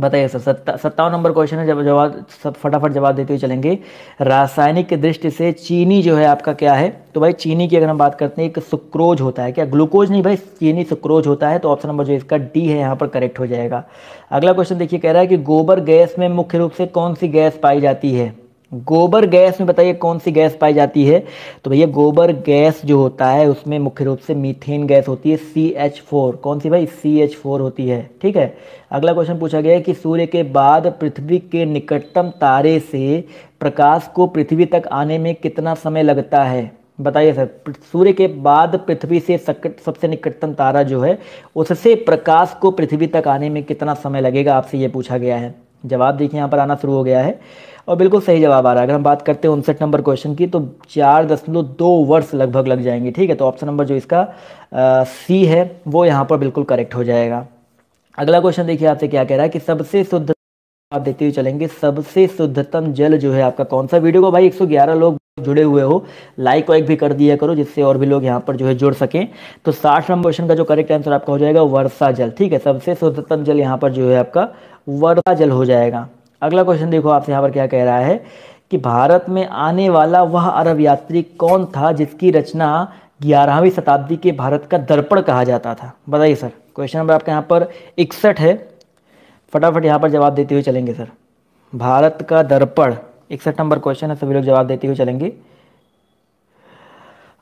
बताइए सर सत्ता सत्तावन नंबर क्वेश्चन है जब जवाब सब फटाफट जवाब देते हुए चलेंगे रासायनिक की दृष्टि से चीनी जो है आपका क्या है तो भाई चीनी की अगर हम बात करते हैं एक सुक्रोज होता है क्या ग्लूकोज नहीं भाई चीनी सुक्रोज होता है तो ऑप्शन नंबर जो इसका डी है यहाँ पर करेक्ट हो जाएगा अगला क्वेश्चन देखिए कह रहा है कि गोबर गैस में मुख्य रूप से कौन सी गैस पाई जाती है गोबर गैस में बताइए कौन सी गैस पाई जाती है तो भैया गोबर गैस जो होता है उसमें मुख्य रूप से मीथेन गैस होती है सी एच फोर कौन सी भाई सी एच फोर होती है ठीक है अगला क्वेश्चन पूछा गया है कि सूर्य के बाद पृथ्वी के निकटतम तारे से प्रकाश को पृथ्वी तक आने में कितना समय लगता है बताइए सर सूर्य के बाद पृथ्वी से सबसे निकटतम तारा जो है उससे प्रकाश को पृथ्वी तक आने में कितना समय लगेगा आपसे ये पूछा गया है जवाब देखिए यहाँ पर आना शुरू हो गया है और बिल्कुल सही जवाब आ रहा है अगर हम बात करते हैं उनसठ नंबर क्वेश्चन की तो चार दशमलव दो वर्ष लगभग लग जाएंगे ठीक है तो ऑप्शन नंबर जो इसका सी है वो यहाँ पर बिल्कुल करेक्ट हो जाएगा अगला क्वेश्चन देखिए आपसे क्या कह रहा है कि सबसे शुद्ध आप देखते हुए चलेंगे सबसे शुद्धतम जल जो है आपका कौन सा वीडियो को भाई 111 लोग जुड़े हुए हो लाइक वाइक भी कर दिया करो जिससे और भी लोग यहाँ पर जो है जुड़ सकें तो साठ नंबर क्वेश्चन का जो करेक्ट आंसर आपका हो जाएगा वर्षा जल ठीक है सबसे शुद्धतम जल यहाँ पर जो है आपका वर्षा जल हो जाएगा अगला क्वेश्चन देखो आपसे यहाँ पर क्या कह रहा है कि भारत में आने वाला वह अरब यात्री कौन था जिसकी रचना ग्यारहवीं शताब्दी के भारत का दर्पण कहा जाता था बताइए सर क्वेश्चन नंबर आपके यहाँ पर इकसठ है फटाफट यहाँ पर जवाब देते हुए चलेंगे सर भारत का दर्पण इकसठ नंबर क्वेश्चन है सभी लोग जवाब देते हुए चलेंगे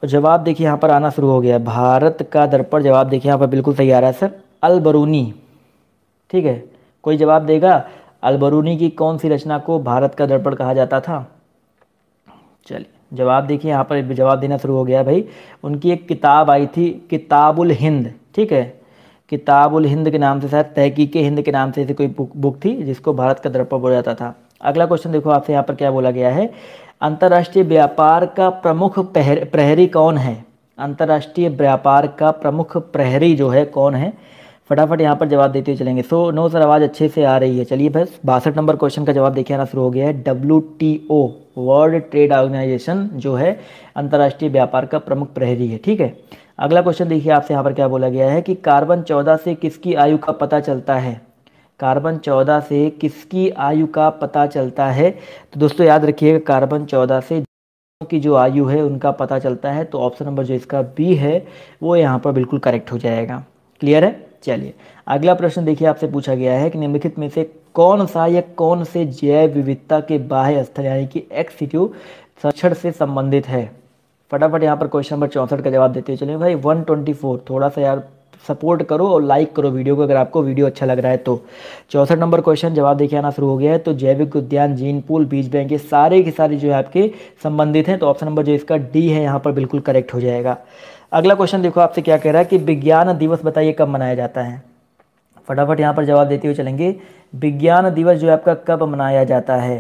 तो जवाब देखिए यहाँ पर आना शुरू हो गया भारत का दर्पण जवाब देखिए यहाँ पर बिल्कुल सही आ रहा है सर अलबरूनी ठीक है कोई जवाब देगा अलबरूनी की कौन सी रचना को भारत का दर्पण कहा जाता था चलिए जवाब देखिए यहाँ पर जवाब देना शुरू हो गया भाई उनकी एक किताब आई थी किताबुल हिंद ठीक है किताबुल हिंद के नाम से शायद तहकीक हिंद के नाम से ऐसी कोई बुक बुक थी जिसको भारत का दर्पण बोला जाता था अगला क्वेश्चन देखो आपसे यहाँ पर क्या बोला गया है अंतर्राष्ट्रीय व्यापार का प्रमुख प्रहरी कौन है अंतर्राष्ट्रीय व्यापार का प्रमुख प्रहरी जो है कौन है फटाफट यहाँ पर जवाब देते हुए चलेंगे सो नो सर आवाज़ अच्छे से आ रही है चलिए बस बासठ नंबर क्वेश्चन का जवाब देखिए आना शुरू हो गया है W T O world trade organisation जो है अंतर्राष्ट्रीय व्यापार का प्रमुख प्रहरी है ठीक है अगला क्वेश्चन देखिए आपसे यहाँ पर क्या बोला गया है कि कार्बन चौदह से किसकी आयु का पता चलता है कार्बन चौदह से किसकी आयु का पता चलता है तो दोस्तों याद रखिएगा कार्बन चौदह से की जो आयु है उनका पता चलता है तो ऑप्शन नंबर जो इसका बी है वो यहाँ पर बिल्कुल करेक्ट हो जाएगा क्लियर है चलिए अगला प्रश्न देखिए आपसे पूछा गया है कि निम्नलिखित में से कौन सा या कौन से जैव विविधता के बाह्य स्थल यानी कि एक्सिट्यू सिटू संरक्षण से संबंधित है फटाफट यहाँ पर क्वेश्चन नंबर चौंसठ का जवाब देते हुए चलिए भाई 124 थोड़ा सा यार सपोर्ट करो और लाइक करो वीडियो को अगर आपको वीडियो अच्छा लग रहा है तो चौंसठ नंबर क्वेश्चन जवाब देखिए आना शुरू हो गया है तो जैविक उद्यान जीन पूल बीज बैंक ये सारे के सारे जो है आपके संबंधित हैं तो ऑप्शन नंबर जो इसका डी है यहाँ पर बिल्कुल करेक्ट हो जाएगा अगला क्वेश्चन देखो आपसे क्या कह रहा है कि विज्ञान दिवस बताइए कब मनाया जाता है फटाफट यहाँ पर जवाब देते हुए चलेंगे विज्ञान दिवस जो है आपका कब मनाया जाता है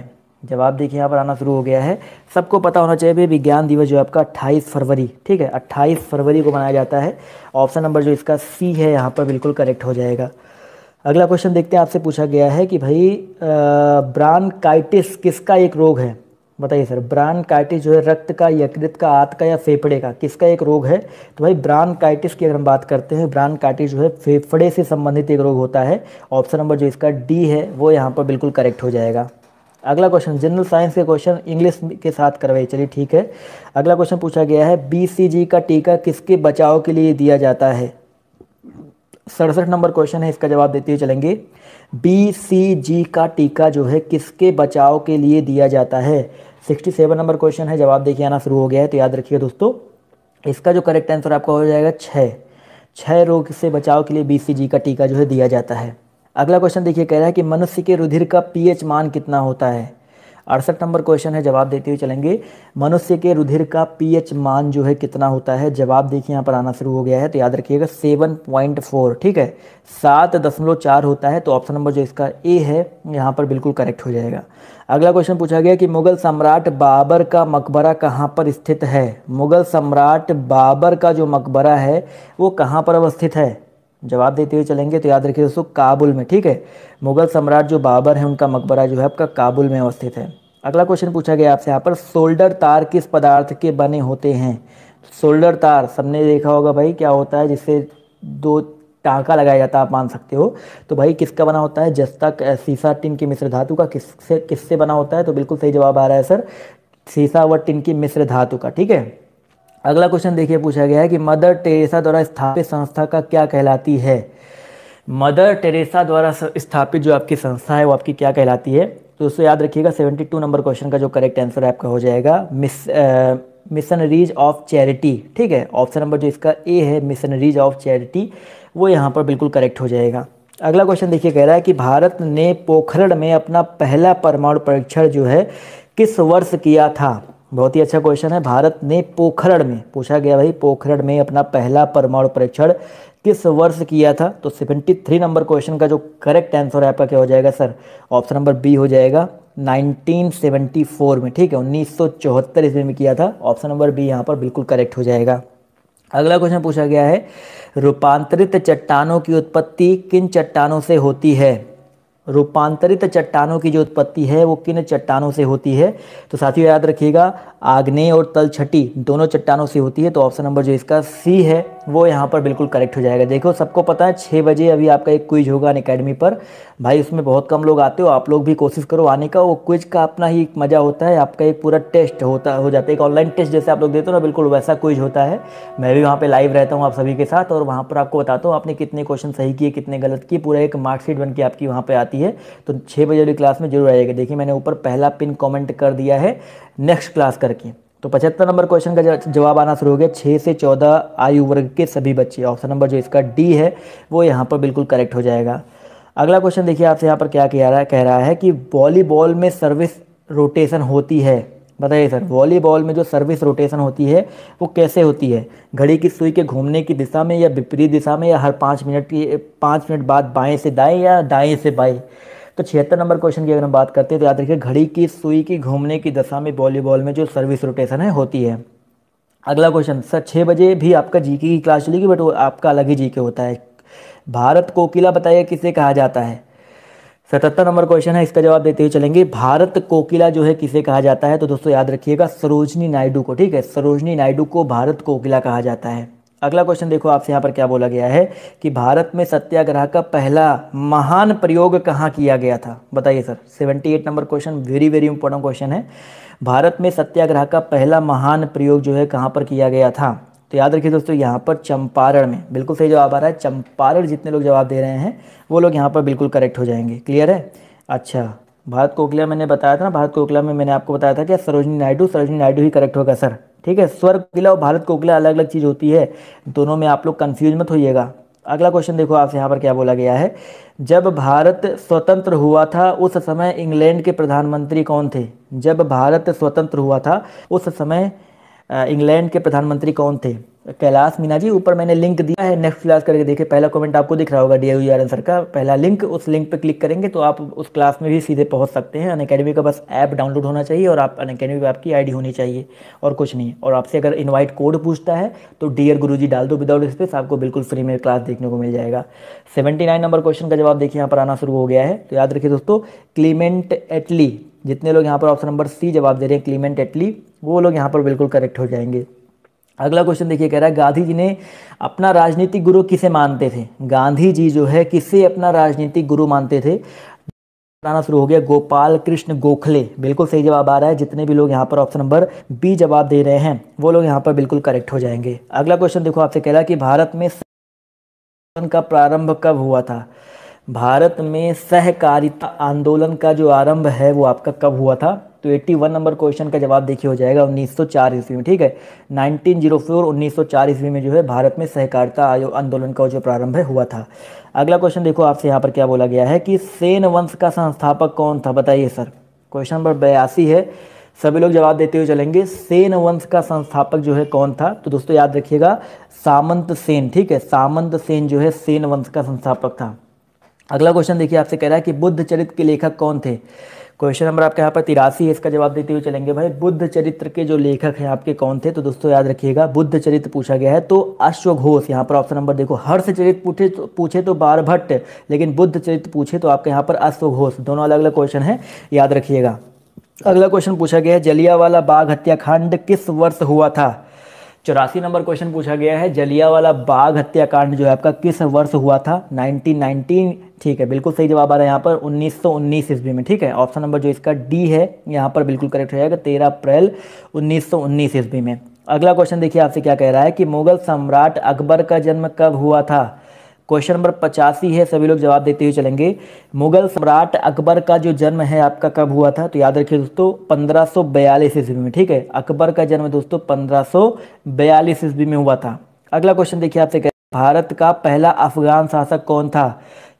जवाब देखिए यहाँ पर आना शुरू हो गया है सबको पता होना चाहिए भाई विज्ञान दिवस जो आपका 28 फरवरी ठीक है 28 फरवरी को मनाया जाता है ऑप्शन नंबर जो इसका सी है यहाँ पर बिल्कुल करेक्ट हो जाएगा अगला क्वेश्चन देखते हैं आपसे पूछा गया है कि भाई ब्रानकाइटिस किसका एक रोग है बताइए सर ब्रानकाइटिस जो है रक्त का यकृत का आत का या फेफड़े का किसका एक रोग है तो भाई ब्रानकाइटिस की अगर हम बात करते हैं ब्रानकाइटिस जो है फेफड़े से संबंधित एक रोग होता है ऑप्शन नंबर जो इसका डी है वो यहाँ पर बिल्कुल करेक्ट हो जाएगा अगला क्वेश्चन जनरल साइंस के क्वेश्चन इंग्लिश के साथ करवाइए चलिए ठीक है अगला क्वेश्चन पूछा गया है बी का टीका किसके बचाव के लिए दिया जाता है सड़सठ नंबर क्वेश्चन है इसका जवाब देते हुए चलेंगे बी सी जी का टीका जो है किसके बचाव के लिए दिया जाता है सिक्सटी सेवन नंबर क्वेश्चन है जवाब देखिए आना शुरू हो गया है तो याद रखिए दोस्तों इसका जो करेक्ट आंसर आपका हो जाएगा छः छः रोग से बचाव के लिए बीसीजी का टीका जो है दिया जाता है अगला क्वेश्चन देखिए कह रहा है कि मनुष्य के रुधिर का पीएच मान कितना होता है अड़सठ नंबर क्वेश्चन है जवाब देते हुए चलेंगे मनुष्य के रुधिर का पीएच मान जो है कितना होता है जवाब देखिए यहाँ पर आना शुरू हो गया है तो याद रखिएगा सेवन पॉइंट फोर ठीक है सात दशमलव चार होता है तो ऑप्शन नंबर जो इसका ए है यहाँ पर बिल्कुल करेक्ट हो जाएगा अगला क्वेश्चन पूछा गया कि मुगल सम्राट बाबर का मकबरा कहाँ पर स्थित है मुगल सम्राट बाबर का जो मकबरा है वो कहाँ पर अवस्थित है जवाब देते हुए चलेंगे तो याद रखिए दोस्तों काबुल में ठीक है मुगल सम्राट जो बाबर है उनका मकबरा जो है आपका काबुल में अवस्थित है अगला क्वेश्चन पूछा गया आपसे यहाँ पर सोल्डर तार किस पदार्थ के बने होते हैं सोल्डर तार सबने देखा होगा भाई क्या होता है जिससे दो टाँका लगाया जाता है आप मान सकते हो तो भाई किसका बना होता है जस्ता सीसा टिन की मिश्र धातु का किससे किससे बना होता है तो बिल्कुल सही जवाब आ रहा है सर सीसा व टिन की मिश्र धातु का ठीक है अगला क्वेश्चन देखिए पूछा गया है कि मदर टेरेसा द्वारा स्थापित संस्था का क्या कहलाती है मदर टेरेसा द्वारा स्थापित जो आपकी संस्था है वो आपकी क्या कहलाती है तो उसको याद रखिएगा 72 नंबर क्वेश्चन का जो करेक्ट आंसर है आपका हो जाएगा मिस मिशनरीज ऑफ चैरिटी ठीक है ऑप्शन नंबर जो इसका ए है मिशनरीज ऑफ चैरिटी वो यहाँ पर बिल्कुल करेक्ट हो जाएगा अगला क्वेश्चन देखिए कह रहा है कि भारत ने पोखरण में अपना पहला परमाणु परीक्षण जो है किस वर्ष किया था बहुत ही अच्छा क्वेश्चन है भारत ने पोखरण में पूछा गया भाई पोखरण में अपना पहला परमाणु परीक्षण किस वर्ष किया था तो सेवेंटी थ्री नंबर क्वेश्चन का जो करेक्ट आंसर है आपका क्या हो जाएगा सर ऑप्शन नंबर बी हो जाएगा 1974 में ठीक है चौहत्तर ईस्वी में किया था ऑप्शन नंबर बी यहाँ पर बिल्कुल करेक्ट हो जाएगा अगला क्वेश्चन पूछा गया है रूपांतरित चट्टानों की उत्पत्ति किन चट्टानों से होती है रूपांतरित चट्टानों की जो उत्पत्ति है वो किन चट्टानों से होती है तो साथियों याद रखिएगा आग्नेय और तल छटी दोनों चट्टानों से होती है तो ऑप्शन नंबर जो इसका सी है वो यहाँ पर बिल्कुल करेक्ट हो जाएगा देखो सबको पता है छः बजे अभी आपका एक क्विज होगा अन अकेडमी पर भाई उसमें बहुत कम लोग आते हो आप लोग भी कोशिश करो आने का वो क्विज का अपना ही एक मज़ा होता है आपका एक पूरा टेस्ट होता हो जाता है एक ऑनलाइन टेस्ट जैसे आप लोग देते हो ना बिल्कुल वैसा क्विज होता है मैं भी वहाँ पर लाइव रहता हूँ आप सभी के साथ और वहाँ पर आपको बताता हूँ आपने कितने क्वेश्चन सही किए कितने गलत किए पूरा एक मार्कशीट बन के आपकी वहाँ पर आती है तो छः बजे वाली क्लास में जरूर आइएगा देखिए मैंने ऊपर पहला पिन कॉमेंट कर दिया है नेक्स्ट क्लास का करके तो पचहत्तर नंबर क्वेश्चन का जवाब आना शुरू हो गया छः से चौदह आयु वर्ग के सभी बच्चे ऑप्शन नंबर जो इसका डी है वो यहाँ पर बिल्कुल करेक्ट हो जाएगा अगला क्वेश्चन देखिए आपसे यहाँ पर क्या कह रहा है कह रहा है कि वॉलीबॉल में सर्विस रोटेशन होती है बताइए सर वॉलीबॉल में जो सर्विस रोटेशन होती है वो कैसे होती है घड़ी की सुई के घूमने की दिशा में या विपरीत दिशा में या हर पाँच मिनट की पाँच मिनट बाद बाएं से दाएं या दाएं से बाएं तो छिहत्तर नंबर क्वेश्चन की अगर हम बात करते हैं तो याद रखिए घड़ी की सुई की घूमने की दशा में वॉलीबॉल में जो सर्विस रोटेशन है होती है अगला क्वेश्चन सर छः बजे भी आपका जीके की क्लास चलेगी बट वो आपका अलग ही जीके होता है भारत कोकिला बताइए किसे कहा जाता है सतहत्तर नंबर क्वेश्चन है इसका जवाब देते हुए चलेंगे भारत कोकिला जो है किसे कहा जाता है तो दोस्तों याद रखिएगा सरोजनी नायडू को ठीक है सरोजनी नायडू को भारत कोकिला कहा जाता है अगला क्वेश्चन देखो आपसे यहाँ पर क्या बोला गया है कि भारत में सत्याग्रह का पहला महान प्रयोग कहाँ किया गया था बताइए sir 78 number question very very important question है भारत में सत्याग्रह का पहला महान प्रयोग जो है कहाँ पर किया गया था तो याद रखिए दोस्तों यहाँ पर चंपारण में बिल्कुल सही जवाब आ रहा है चंपारण जितने लोग जवाब दे रहे हैं वो लोग यहाँ पर बिल्कुल करेक्ट हो जाएंगे क्लियर है अच्छा भारत कोकला मैंने बताया था ना भारत कोकिला में मैंने आपको बताया था कि सरोजनी नायडू सरोजनी नायडू ही करेक्ट होगा सर ठीक है स्वर किला और भारत कोकिला अलग अलग चीज़ होती है दोनों में आप लोग कन्फ्यूज मत होइएगा अगला क्वेश्चन देखो आपसे यहाँ पर क्या बोला गया है जब भारत स्वतंत्र हुआ था उस समय इंग्लैंड के प्रधानमंत्री कौन थे जब भारत स्वतंत्र हुआ था उस समय इंग्लैंड के प्रधानमंत्री कौन थे कैलाश मीना जी ऊपर मैंने लिंक दिया है नेक्स्ट क्लास करके देखे पहला कमेंट आपको दिख रहा होगा डी आई आर आंसर का पहला लिंक उस लिंक पर क्लिक करेंगे तो आप उस क्लास में भी सीधे पहुंच सकते हैं अन अकेडमी का बस ऐप डाउनलोड होना चाहिए और आप अन अकेडमी पर आपकी आईडी होनी चाहिए और कुछ नहीं और आपसे अगर इन्वाइट कोड पूछता है तो डियर गुरु जी डाल दो विदाउट स्पेस आपको बिल्कुल फ्री में क्लास देखने को मिल जाएगा सेवेंटी नंबर क्वेश्चन का जवाब देखिए यहाँ पर आना शुरू हो गया है तो याद रखिए दोस्तों क्लीमेंट एटली जितने लोग यहाँ पर ऑप्शन नंबर सी जवाब दे रहे हैं क्लीमेंट एटली वो लोग यहाँ पर बिल्कुल करेक्ट हो जाएंगे अगला क्वेश्चन देखिए कह रहा है गांधी जी ने अपना राजनीतिक गुरु किसे मानते थे गांधी जी जो है किसे अपना राजनीतिक गुरु मानते थे बताना शुरू हो गया गोपाल कृष्ण गोखले बिल्कुल सही जवाब आ रहा है जितने भी लोग यहाँ पर ऑप्शन नंबर बी जवाब दे रहे हैं वो लोग यहाँ पर बिल्कुल करेक्ट हो जाएंगे अगला क्वेश्चन देखो आपसे कह रहा है कि भारत में का प्रारंभ कब हुआ था भारत में सहकारिता आंदोलन का जो आरंभ है वो आपका कब हुआ था तो 81 नंबर क्वेश्चन का जवाब देखिए हो जाएगा 1904 ईस्वी में ठीक है 1904 1904 ईस्वी में जो है भारत में सहकारिता आंदोलन का जो प्रारंभ है हुआ था अगला क्वेश्चन देखो आपसे यहाँ पर क्या बोला गया है कि सेन वंश का संस्थापक कौन था बताइए सर क्वेश्चन नंबर बयासी है सभी लोग जवाब देते हुए चलेंगे सेन वंश का संस्थापक जो है कौन था तो दोस्तों याद रखिएगा सामंत सेन ठीक है सामंत सेन जो है सेन वंश का संस्थापक था अगला क्वेश्चन देखिए आपसे कह रहा है कि बुद्ध चरित्र के लेखक कौन थे क्वेश्चन नंबर आपके यहाँ पर तिरासी है इसका जवाब देते हुए चलेंगे भाई बुद्ध चरित्र के जो लेखक हैं आपके कौन थे तो दोस्तों याद रखिएगा बुद्ध चरित्र पूछा गया है तो अश्वघोष यहाँ पर ऑप्शन नंबर देखो हर्ष चरित्र पूछे तो पूछे तो बारभट्ट लेकिन बुद्ध चरित्र पूछे तो आपके यहाँ पर अश्वघोष दोनों अलग अलग क्वेश्चन है याद रखिएगा अगला क्वेश्चन पूछा गया है जलियावाला बाघ हत्याकांड किस वर्ष हुआ था चौरासी नंबर क्वेश्चन पूछा गया है जलियावाला बाघ हत्याकांड जो है आपका किस वर्ष हुआ था 1919 ठीक है बिल्कुल सही जवाब आ रहा है यहाँ पर 1919 ईस्वी में ठीक है ऑप्शन नंबर जो इसका डी है यहाँ पर बिल्कुल करेक्ट हो जाएगा तेरह अप्रैल 1919 ईस्वी में अगला क्वेश्चन देखिए आपसे क्या कह रहा है कि मुगल सम्राट अकबर का जन्म कब हुआ था क्वेश्चन नंबर पचासी है सभी लोग जवाब देते हुए चलेंगे मुगल सम्राट अकबर का जो जन्म है आपका कब हुआ था तो याद रखिए दोस्तों पंद्रह सौ बयालीस ईस्वी में ठीक है अकबर का जन्म दोस्तों पंद्रह सो बयालीस ईस्वी में हुआ था अगला क्वेश्चन देखिए आपसे भारत का पहला अफगान शासक कौन था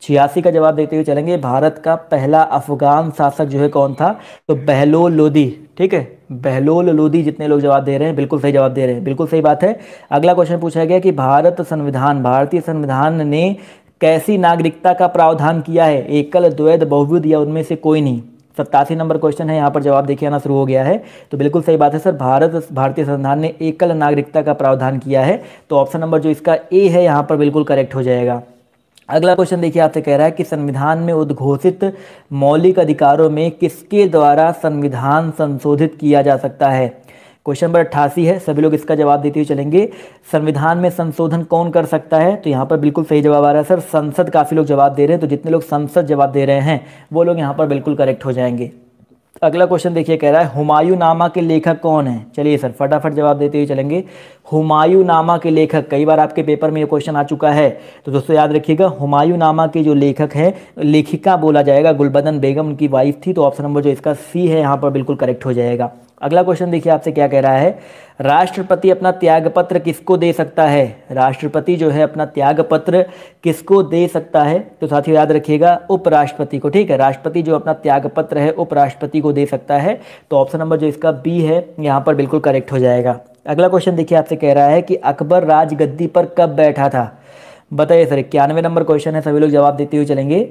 छियासी का जवाब देते हुए चलेंगे भारत का पहला अफगान शासक जो है कौन था तो बहलोल लोदी ठीक है बहलोल लोदी जितने लोग जवाब दे रहे हैं बिल्कुल सही जवाब दे रहे हैं बिल्कुल सही बात है अगला क्वेश्चन पूछा गया कि भारत संविधान भारतीय संविधान ने कैसी नागरिकता का प्रावधान किया है एकल द्वैध बहुविध या उनमें से कोई नहीं सत्तासी नंबर क्वेश्चन है यहाँ पर जवाब देखिए आना शुरू हो गया है तो बिल्कुल सही बात है सर भारत भारतीय संविधान ने एकल नागरिकता का प्रावधान किया है तो ऑप्शन नंबर जो इसका ए है यहाँ पर बिल्कुल करेक्ट हो जाएगा अगला क्वेश्चन देखिए आपसे कह रहा है कि संविधान में उद्घोषित मौलिक अधिकारों में किसके द्वारा संविधान संशोधित किया जा सकता है क्वेश्चन नंबर अट्ठासी है सभी लोग इसका जवाब देते हुए चलेंगे संविधान में संशोधन कौन कर सकता है तो यहाँ पर बिल्कुल सही जवाब आ रहा है सर संसद काफ़ी लोग जवाब दे रहे हैं तो जितने लोग संसद जवाब दे रहे हैं वो लोग यहाँ पर बिल्कुल करेक्ट हो जाएंगे अगला क्वेश्चन देखिए कह रहा है हुमायूं नामा के लेखक कौन है चलिए सर फटाफट जवाब देते हुए चलेंगे हुमायूं नामा के लेखक कई बार आपके पेपर में ये क्वेश्चन आ चुका है तो दोस्तों याद रखिएगा हुमायूं नामा के जो लेखक है लेखिका बोला जाएगा गुलबदन बेगम उनकी वाइफ थी तो ऑप्शन नंबर जो इसका सी है यहाँ पर बिल्कुल करेक्ट हो जाएगा अगला क्वेश्चन देखिए आपसे क्या कह रहा है राष्ट्रपति अपना त्यागपत्र किसको दे सकता है राष्ट्रपति जो है अपना त्यागपत्र किसको दे सकता है तो साथियों याद रखिएगा उपराष्ट्रपति को ठीक है राष्ट्रपति जो अपना त्यागपत्र है उपराष्ट्रपति को दे सकता है तो ऑप्शन नंबर जो इसका बी है यहाँ पर बिल्कुल करेक्ट हो जाएगा अगला क्वेश्चन देखिए आपसे कह रहा है कि अकबर राजगद्दी पर कब बैठा था बताइए सर इक्यानवे नंबर क्वेश्चन है सभी लोग जवाब देते हुए चलेंगे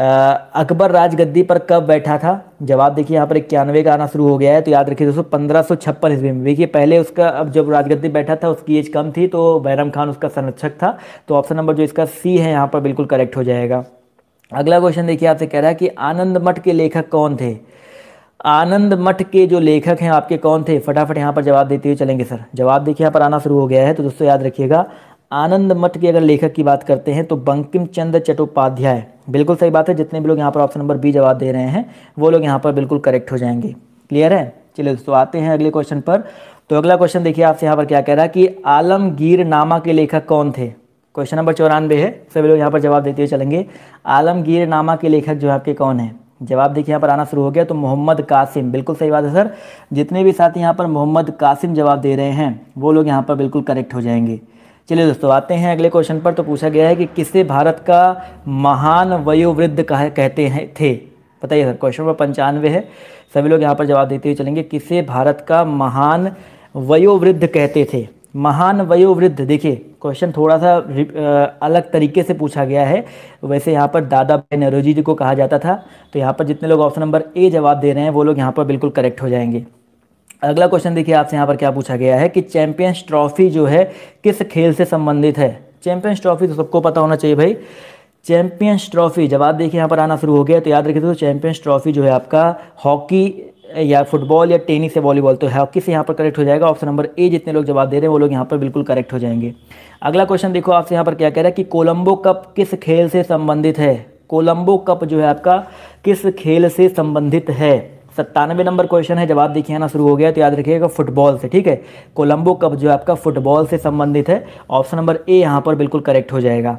अकबर राजगद्दी पर कब बैठा था जवाब देखिए यहाँ पर इक्यानवे का आना शुरू हो गया है तो याद रखिए दोस्तों पंद्रह सौ छप्पन ईस्वी में देखिए पहले उसका अब जब राजगद्दी बैठा था उसकी एज कम थी तो बैरम खान उसका संरक्षक था तो ऑप्शन नंबर जो इसका सी है यहाँ पर बिल्कुल करेक्ट हो जाएगा अगला क्वेश्चन देखिए आपसे कह रहा है कि आनंद मठ के लेखक कौन थे आनंद मठ के जो लेखक हैं आपके कौन थे फटाफट यहाँ पर जवाब देते हुए चलेंगे सर जवाब देखिए यहाँ पर आना शुरू हो गया है तो दोस्तों याद रखिएगा आनंद मठ के अगर लेखक की बात करते हैं तो बंकिम चंद्र चट्टोपाध्याय बिल्कुल सही बात है जितने भी लोग यहाँ पर ऑप्शन नंबर बी जवाब दे रहे हैं वो लोग यहाँ पर बिल्कुल करेक्ट हो जाएंगे क्लियर है चलिए दोस्तों आते हैं अगले क्वेश्चन पर तो अगला क्वेश्चन देखिए आपसे यहाँ पर क्या कह रहा है कि आलमगीर नामा के लेखक कौन थे क्वेश्चन नंबर चौरानवे है सभी लोग यहाँ पर जवाब देते हुए चलेंगे आलमगीर नामा के लेखक जो है आपके कौन है जवाब देखिए यहाँ पर आना शुरू हो गया तो मोहम्मद कासिम बिल्कुल सही बात है सर जितने भी साथी यहाँ पर मोहम्मद कासिम जवाब दे रहे हैं वो लोग यहाँ पर बिल्कुल करेक्ट हो जाएंगे चलिए दोस्तों आते हैं अगले क्वेश्चन पर तो पूछा गया है कि किसे भारत का महान वयोवृद्ध कह कहते हैं थे बताइए सर क्वेश्चन नंबर पंचानवे है सभी लोग यहाँ पर जवाब देते हुए चलेंगे किसे भारत का महान वयोवृद्ध कहते थे महान वयोवृद्ध देखिए क्वेश्चन थोड़ा सा अलग तरीके से पूछा गया है वैसे यहाँ पर दादा भाई नेहरू जी को कहा जाता था तो यहाँ पर जितने लोग ऑप्शन नंबर ए जवाब दे रहे हैं वो लोग यहाँ पर बिल्कुल करेक्ट हो जाएंगे अगला क्वेश्चन देखिए आपसे यहाँ पर क्या पूछा गया है कि चैंपियंस ट्रॉफी जो है किस खेल से संबंधित है चैंपियंस ट्रॉफी तो सबको पता होना चाहिए भाई चैंपियंस ट्रॉफी जवाब देखिए यहाँ पर आना शुरू हो गया तो याद रखिए तो चैंपियंस ट्रॉफी जो है आपका हॉकी या फुटबॉल या टेनिस या वॉलीबॉल तो हॉकी से यहाँ पर करेक्ट हो जाएगा ऑप्शन नंबर ए जितने लोग जवाब दे रहे हैं वो लोग यहाँ पर बिल्कुल करेक्ट हो जाएंगे अगला क्वेश्चन देखो आपसे यहाँ पर क्या कह रहा है कि कोलंबो कप किस खेल से संबंधित है कोलंबो कप जो है आपका किस खेल से संबंधित है सत्तानवे नंबर क्वेश्चन है जवाब देखिए आना शुरू हो गया तो याद रखिएगा फुटबॉल से ठीक है कोलंबो कप जो है आपका फुटबॉल से संबंधित है ऑप्शन नंबर ए यहाँ पर बिल्कुल करेक्ट हो जाएगा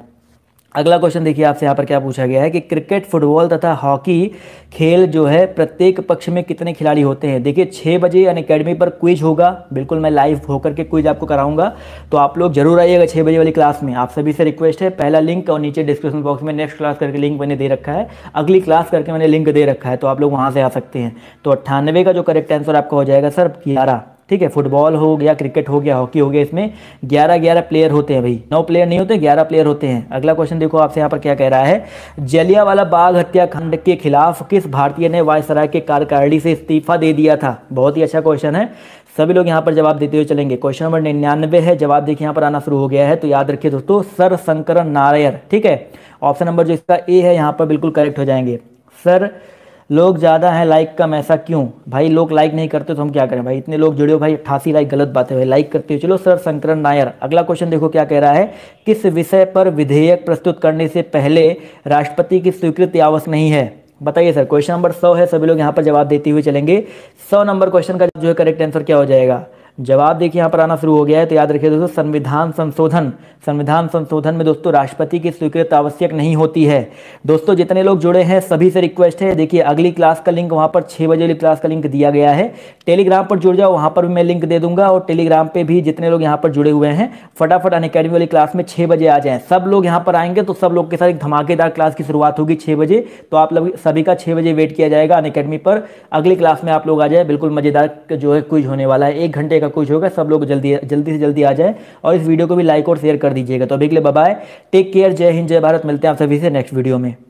अगला क्वेश्चन देखिए आपसे यहाँ पर क्या पूछा गया है कि क्रिकेट फुटबॉल तथा हॉकी खेल जो है प्रत्येक पक्ष में कितने खिलाड़ी होते हैं देखिए छः बजे अन अकेडमी पर क्विज होगा बिल्कुल मैं लाइव होकर के क्विज आपको कराऊंगा तो आप लोग जरूर आइएगा छः बजे वाली क्लास में आप सभी से रिक्वेस्ट है पहला लिंक और नीचे डिस्क्रिप्शन बॉक्स में नेक्स्ट क्लास करके लिंक मैंने दे रखा है अगली क्लास करके मैंने लिंक दे रखा है तो आप लोग वहाँ से आ सकते हैं तो अट्ठानवे का जो करेक्ट आंसर आपका हो जाएगा सर ग्यारह ठीक है फुटबॉल हो गया क्रिकेट हो गया हॉकी हो गया इसमें ग्यारह ग्यारह प्लेयर होते हैं भाई नौ प्लेयर नहीं होते ग्यारह प्लेयर होते हैं अगला क्वेश्चन देखो आपसे यहाँ पर क्या कह रहा है जलियावाला बाग हत्याकांड के खिलाफ किस भारतीय ने वायसराय के कार्यकारिणी से इस्तीफा दे दिया था बहुत ही अच्छा क्वेश्चन है सभी लोग यहाँ पर जवाब देते हुए चलेंगे क्वेश्चन नंबर निन्यानवे है जवाब देखिए यहाँ पर आना शुरू हो गया है तो याद रखिए दोस्तों सर शंकर नारायण ठीक है ऑप्शन नंबर जो इसका ए है यहाँ पर बिल्कुल करेक्ट हो जाएंगे सर लोग ज़्यादा हैं लाइक कम ऐसा क्यों भाई लोग लाइक नहीं करते तो हम क्या करें भाई इतने लोग जुड़े हो भाई अट्ठासी लाइक गलत बात है भाई लाइक करते हो चलो सर शंकरण नायर अगला क्वेश्चन देखो क्या कह रहा है किस विषय पर विधेयक प्रस्तुत करने से पहले राष्ट्रपति की स्वीकृति आवश्यक नहीं है बताइए सर क्वेश्चन नंबर सौ है सभी लोग यहाँ पर जवाब देते हुए चलेंगे सौ नंबर क्वेश्चन का जो है करेक्ट आंसर क्या हो जाएगा जवाब देखिए यहाँ पर आना शुरू हो गया है तो याद रखिए दोस्तों संविधान संशोधन संविधान संशोधन में दोस्तों राष्ट्रपति की स्वीकृत आवश्यक नहीं होती है दोस्तों जितने लोग जुड़े हैं सभी से रिक्वेस्ट है देखिए अगली क्लास का लिंक वहाँ पर छः बजे वाली क्लास का लिंक दिया गया है टेलीग्राम पर जुड़ जाओ वहाँ पर भी मैं लिंक दे दूंगा और टेलीग्राम पर भी जितने लोग यहाँ पर जुड़े हुए हैं फटाफट अन अकेडमी वाली क्लास में छः बजे आ जाएँ सब लोग यहाँ पर आएंगे तो सब लोग के साथ एक धमाकेदार क्लास की शुरुआत होगी छः बजे तो आप लोग सभी का छः बजे वेट किया जाएगा अन अकेडमी पर अगली क्लास में आप लोग आ जाए बिल्कुल मज़ेदार जो है क्विज होने वाला है एक घंटे का कुछ होगा सब लोग जल्दी जल्दी से जल्दी आ जाए और इस वीडियो को भी लाइक और शेयर कर दीजिएगा तो अभी के लिए बाय टेक केयर जय हिंद जय भारत मिलते हैं आप सभी से नेक्स्ट वीडियो में